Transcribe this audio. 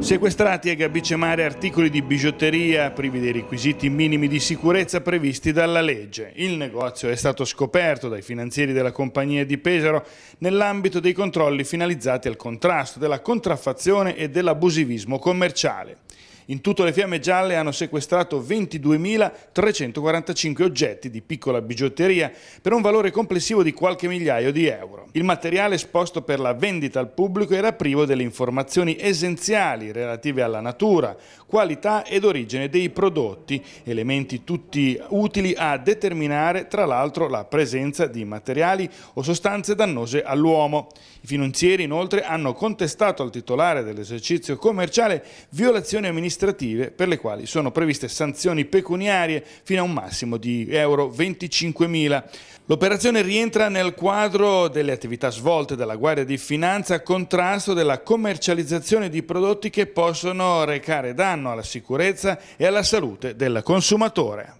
Sequestrati a Gabicemare articoli di bigiotteria privi dei requisiti minimi di sicurezza previsti dalla legge. Il negozio è stato scoperto dai finanzieri della compagnia di Pesaro nell'ambito dei controlli finalizzati al contrasto della contraffazione e dell'abusivismo commerciale. In tutto le fiamme gialle hanno sequestrato 22.345 oggetti di piccola bigiotteria per un valore complessivo di qualche migliaio di euro. Il materiale esposto per la vendita al pubblico era privo delle informazioni essenziali relative alla natura, qualità ed origine dei prodotti, elementi tutti utili a determinare tra l'altro la presenza di materiali o sostanze dannose all'uomo. I finanzieri inoltre hanno contestato al titolare dell'esercizio commerciale violazioni amministrative amministrative per le quali sono previste sanzioni pecuniarie fino a un massimo di euro 25.000. L'operazione rientra nel quadro delle attività svolte dalla Guardia di Finanza a contrasto della commercializzazione di prodotti che possono recare danno alla sicurezza e alla salute del consumatore.